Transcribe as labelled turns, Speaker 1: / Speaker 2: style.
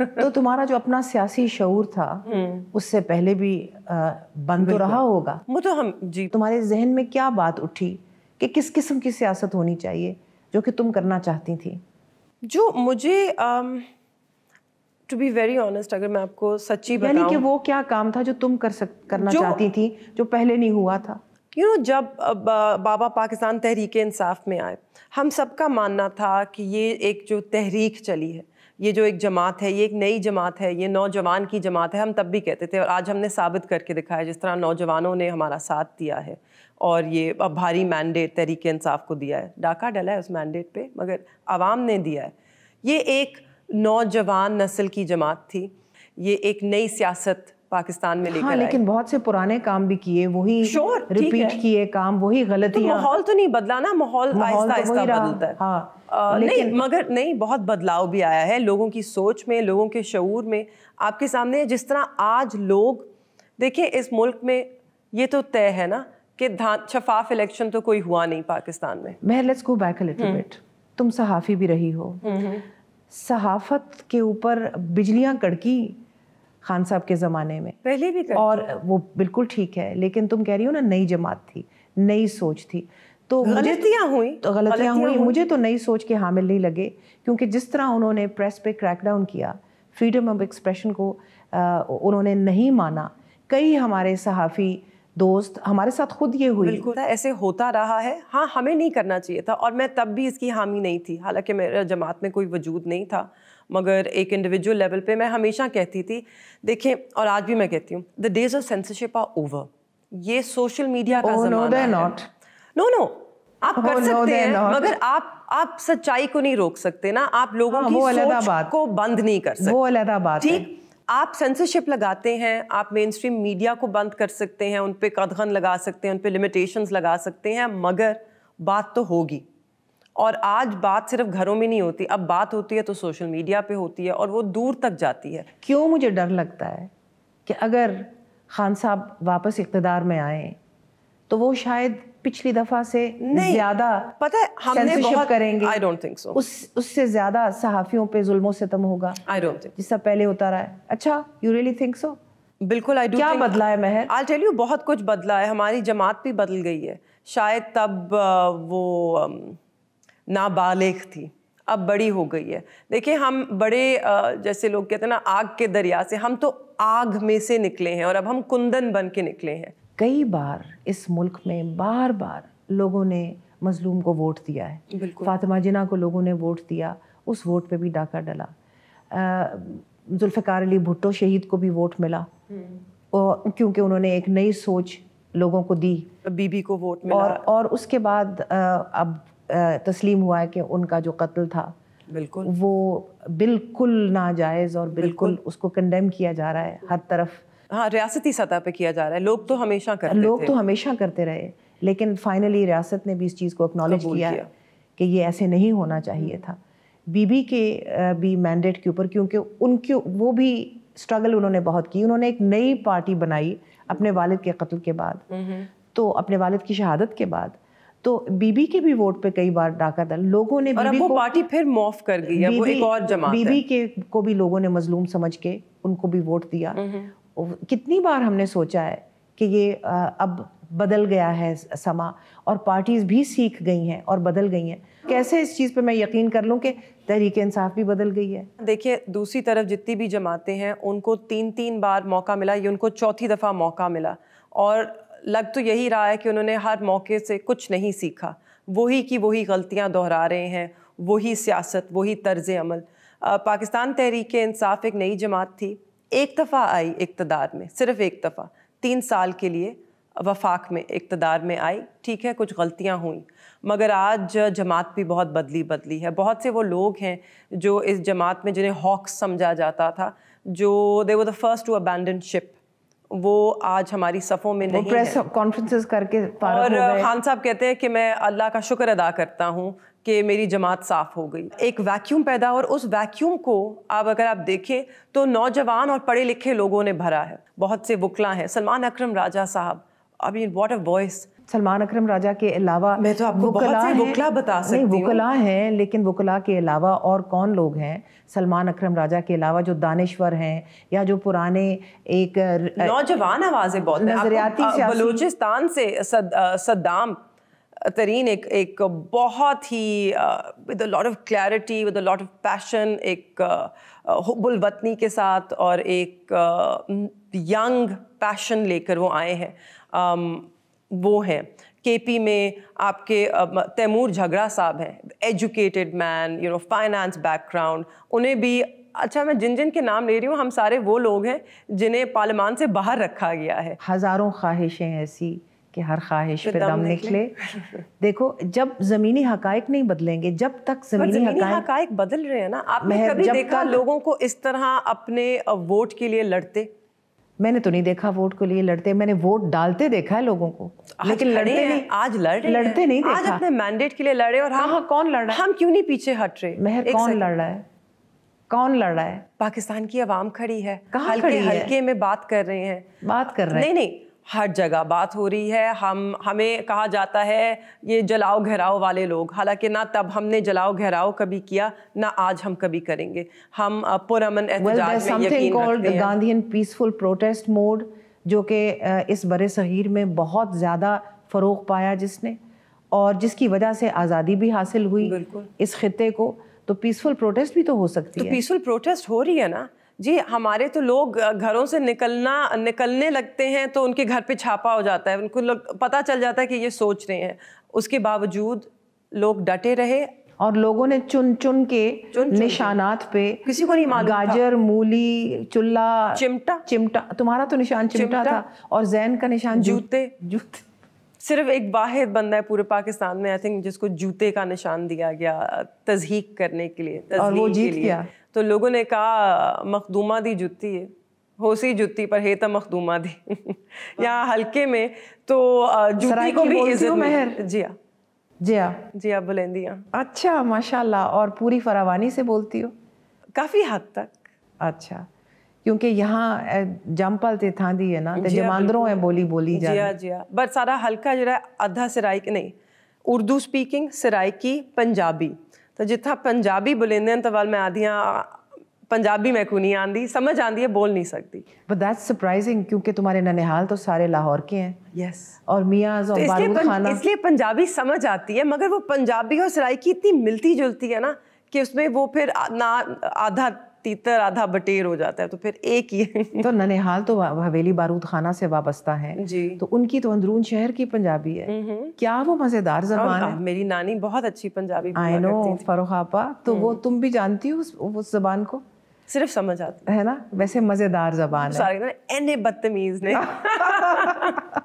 Speaker 1: तो तुम्हारा जो अपना सियासी शऊर था हम्म। उससे पहले भी बंद तो रहा होगा वो तो हम जी तुम्हारे जहन में क्या बात उठी कि किस किस्म की सियासत होनी चाहिए जो कि तुम करना चाहती थी
Speaker 2: जो मुझे टू बी वेरी ऑनेस्ट अगर मैं आपको सच्ची यानी कि
Speaker 1: वो क्या काम था जो तुम कर सक करना चाहती थी जो पहले नहीं हुआ था
Speaker 2: यू नो जब बाबा पाकिस्तान तहरीक इंसाफ में आए हम सबका मानना था कि ये एक जो तहरीक चली है ये जो एक जमात है ये एक नई जमात है ये नौजवान की जमात है हम तब भी कहते थे और आज हमने साबित करके दिखाया जिस तरह नौजवानों ने हमारा साथ दिया है और ये अब भारी मैंडेट तहरीक इंसाफ को दिया है डाका डला है उस मैंडेट पे मगर आवाम ने दिया है ये एक नौजवान नस्ल की जमात थी ये एक नई सियासत पाकिस्तान में हाँ, लेकर हाँ, लेकिन
Speaker 1: बहुत से पुराने काम भी
Speaker 2: किए वही श्योर रिपीट किए काम वही गलती तो माहौल तो नहीं बदला ना माहौल तो बदलता है आ, हाँ, नहीं मगर नहीं बहुत बदलाव भी आया है लोगों की सोच में लोगों के शूर में आपके सामने जिस तरह आज लोग देखिए इस मुल्क में ये तो तय है ना कि शफाफ इलेक्शन तो कोई हुआ नहीं पाकिस्तान
Speaker 1: में let's go back a little bit तुम सहाफ़ी भी रही हो हम्म, हम्म। सहाफत के ऊपर बिजलियां कड़की खान साहब के ज़माने में पहले भी करते और वो बिल्कुल ठीक है लेकिन तुम कह रही हो ना नई जमात थी नई सोच थी तो गलतियाँ
Speaker 2: हुई तो गलतियाँ हुई मुझे
Speaker 1: तो नई सोच के हामिल नहीं लगे क्योंकि जिस तरह उन्होंने प्रेस पे क्रैकडाउन किया फ्रीडम ऑफ एक्सप्रेशन को आ, उन्होंने नहीं माना कई हमारे सहाफ़ी दोस्त हमारे साथ खुद ये हुई बिल्कुल
Speaker 2: ऐसे होता रहा है हाँ हमें नहीं करना चाहिए था और मैं तब भी इसकी हामी नहीं थी हालांकि मेरा जमात में कोई वजूद नहीं था मगर एक इंडिविजुअल लेवल पे मैं हमेशा कहती थी देखें और आज भी मैं कहती हूँ the days of censorship are over ये सोशल मीडिया का oh, जमाना no, है no, नो आप oh, कर सकते no, हैं मगर आप आप सच्चाई को नहीं रोक सकते ना आप लोगों ah, की सोच बात। को बंद नहीं कर सकते वो बात ठीक आप सेंसरशिप लगाते हैं आप मेन स्ट्रीम मीडिया को बंद कर सकते हैं उन पर कदगन लगा सकते हैं उन पर लगा सकते हैं मगर बात तो होगी और आज बात सिर्फ घरों में नहीं होती अब बात होती है तो सोशल मीडिया पे होती है और वो दूर तक जाती है
Speaker 1: क्यों मुझे डर लगता है कि अगर खान साहब वापस इकतदार में आए तो वो शायद पिछली दफा से नहीं ज्यादा
Speaker 2: पता है हमने बहुत करेंगे आई डोंट थिंक सो उस
Speaker 1: उससे ज्यादा सहाफियों पे जुल्मो सितम होगा
Speaker 2: आई डोंट थिंक जिसका
Speaker 1: पहले होता रहा है
Speaker 2: अच्छा यू रियली थिंक सो बिल्कुल आई क्या think, बदला है महर आई टेल यू बहुत कुछ बदला है हमारी जमात भी बदल गई है शायद तब वो नाबालिग थी अब बड़ी हो गई है देखिए हम बड़े जैसे लोग कहते हैं ना आग के दरिया से हम तो आग में से निकले हैं और अब हम कुंदन बन के निकले हैं
Speaker 1: कई बार इस मुल्क में बार बार लोगों ने मजलूम को वोट दिया है फातिमा जिना को लोगों ने वोट दिया उस वोट पे भी डाका डला जुल्फ़िकार अली भुट्टो शहीद को भी वोट मिला
Speaker 2: हम्म।
Speaker 1: और क्योंकि उन्होंने एक नई सोच लोगों को दी
Speaker 2: बीबी को वोट मिला और
Speaker 1: और उसके बाद अब तस्लीम हुआ है कि उनका जो कत्ल था बिल्कुल वो बिल्कुल नाजायज़ और बिल्कुल, बिल्कुल उसको कंडेम किया जा रहा है हर तरफ
Speaker 2: हाँ रियासती सतह पे किया जा रहा है लोग तो हमेशा करते लोग तो हमेशा
Speaker 1: करते रहे लेकिन फाइनली रियासत ने भी इस चीज़ को एक्नॉलेज किया, किया कि ये ऐसे नहीं होना चाहिए हम्म। था बीबी के भी मैंडेट के ऊपर क्योंकि उनके वो भी स्ट्रगल उन्होंने बहुत की उन्होंने एक नई पार्टी बनाई अपने वालिद के कत्ल के बाद हम्म, हम्म। तो अपने वालिद की शहादत के बाद तो बीबी के भी वोट पे कई बार डाका दल लोगों ने और बीबी वो को, पार्टी
Speaker 2: फिर मॉफ कर गई है वो एक और जमात बीबी
Speaker 1: के को भी लोगों ने मजलूम समझ के उनको भी वोट दिया कितनी बार हमने सोचा है कि ये अब बदल गया है समा और पार्टीज भी सीख गई हैं और बदल गई हैं कैसे इस चीज़ पे मैं यकीन कर लूँ कि तहरीक इंसाफ भी बदल गई है
Speaker 2: देखिए दूसरी तरफ जितनी भी जमातें हैं उनको तीन तीन बार मौका मिला ये उनको चौथी दफ़ा मौका मिला और लग तो यही रहा है कि उन्होंने हर मौके से कुछ नहीं सीखा वही की वही गलतियाँ दोहरा रहे हैं वही सियासत वही तर्ज अमल पाकिस्तान तहरीक इंसाफ एक नई जमात थी एक दफ़ा आई इकतदार में सिर्फ एक दफ़ा तीन साल के लिए वफाक में इकतदार में आई ठीक है कुछ गलतियां हुई मगर आज जमात भी बहुत बदली बदली है बहुत से वो लोग हैं जो इस जमात में जिन्हें हॉक्स समझा जाता था जो दे वो the first to abandon ship वो आज हमारी सफ़ों में नहीं प्रेस कॉन्फ्रेंसेस करके और खान साहब कहते हैं कि मैं अल्लाह का शुक्र अदा करता हूँ कि मेरी जमात साफ़ हो गई एक वैक्यूम पैदा और उस वैक्यूम को आप अगर आप देखें तो नौजवान और पढ़े लिखे लोगों ने भरा है बहुत से वकला हैं सलमान अक्रम राजा साहब I mean what a voice
Speaker 1: Salman Akram Raja के अलावा मैं तो आपको वकला बहुत वकला बता सकती नहीं वकला हैं लेकिन वकला के अलावा और कौन लोग हैं सलमान अकरम राजा के अलावा जो दानश्वर हैं या जो पुराने एक नौजवान आवाज़ें बहुत नजरियाती
Speaker 2: बलूचिस्तान से सद, सद्दाम तरीन एक एक बहुत ही with lot of clarity with lot of passion एक हुबुल वतनी के साथ और एक यंग पैशन लेकर वो आए हैं वो हैं केपी में आपके तैमूर झगड़ा साहब हैं educated man you know finance background उन्हें भी अच्छा मैं जिन जिन के नाम ले रही हूँ हम सारे वो लोग हैं जिन्हें पार्लियामान से बाहर रखा गया है
Speaker 1: हज़ारों ख्वाहिशें ऐसी कि हर ख्वाहिश पे दम निकले देखो जब ज़मीनी हकायक नहीं बदलेंगे जब तक ज़मीनी ज़मीनी
Speaker 2: हकायक बदल रहे हैं ना आपने कभी देखा लोगों को इस तरह अपने वोट के लिए लड़ते
Speaker 1: मैंने तो नहीं देखा वोट को लिए लड़ते मैंने वोट डालते देखा है लोगों को लेकिन लड़े नहीं आज लड़ लड़ते नहीं आज अपने
Speaker 2: मैंडेट के लिए लड़े और हाँ हाँ, कौन लड़ रहा है हम क्यों नहीं पीछे हट रहे मेहर कौन लड़ रहा है कौन लड़ रहा है पाकिस्तान की आवाम खड़ी है हल्के हल्के में बात कर रहे हैं बात कर रहे हैं नहीं नहीं हर जगह बात हो रही है हम हमें कहा जाता है ये जलाओ घेराव वाले लोग हालांकि ना तब हमने जलाओ घेराव कभी किया ना आज हम कभी करेंगे हम पुरमन Gandhi
Speaker 1: well, peaceful protest mode जो कि इस बर सहीर में बहुत ज़्यादा फ़रोग पाया जिसने और जिसकी वजह से आज़ादी भी हासिल हुई इस खत्े को तो पीसफुल प्रोटेस्ट भी तो हो सकती तो है पीसफुल
Speaker 2: प्रोटेस्ट हो रही है ना जी हमारे तो लोग घरों से निकलना निकलने लगते हैं तो उनके घर पे छापा हो जाता है उनको लग, पता चल जाता है कि ये सोच रहे हैं उसके बावजूद लोग डटे
Speaker 1: रहे और लोगों ने चुन चुन के चुन चुन निशानात पे किसी को नहीं मालूम गाजर
Speaker 2: मूली चुल्ला चिमटा चिमटा तुम्हारा तो निशान चिमटा, चिमटा था और जैन का निशान जूते जूते सिर्फ एक वाहिद बंदा है पूरे पाकिस्तान में आई थिंक जिसको जूते का निशान दिया गया तजहीक करने के लिए और वो जीत गया तो लोगों ने कहा मखदूमा दी जूती है होसी जूती पर हेता मखदूमा दी या हल्के में तो जूती को भी इज्जत मेहर जी हाँ जी हाँ जी आप हाँ, बुलंदी हाँ।
Speaker 1: अच्छा माशाल्लाह और पूरी फरावानी से बोलती हो
Speaker 2: काफ़ी हद तक अच्छा
Speaker 1: क्योंकि यहाँ जमपल ते दी है ना ते तो जमांदरों है बोली बोली जा जी
Speaker 2: जी बट सारा हल्का जरा आधा सराइक नहीं उर्दू स्पीकिंग सराइकी पंजाबी तो जितना पंजाबी बोलेंदे तो वाल मैं आधियाँ पंजाबी मैं को नहीं आंदी समझ आंदी है बोल नहीं सकती
Speaker 1: बट दैट्स सरप्राइजिंग क्योंकि तुम्हारे ननिहाल तो सारे लाहौर के हैं यस yes. और मियाज और तो इसलिए, पन, इसलिए
Speaker 2: पंजाबी समझ आती है मगर वो पंजाबी और सराइकी इतनी मिलती जुलती है ना कि उसमें वो फिर ना आधा तीतर आधा बटेर हो जाता है तो फिर एक ही
Speaker 1: तो ननिहाल तो हवेली बारूद खाना से वाबस्ता है जी तो उनकी तो अंदरून शहर की पंजाबी है हम्म, हम्म। क्या वो मजेदार जबान है
Speaker 2: मेरी नानी बहुत अच्छी पंजाबी आई नो
Speaker 1: फरोहापा तो वो हम्म।
Speaker 2: तुम भी जानती हो उस, उस जबान को सिर्फ समझ आती
Speaker 1: है ना वैसे मजेदार जबान है
Speaker 2: सारे बदतमीज ने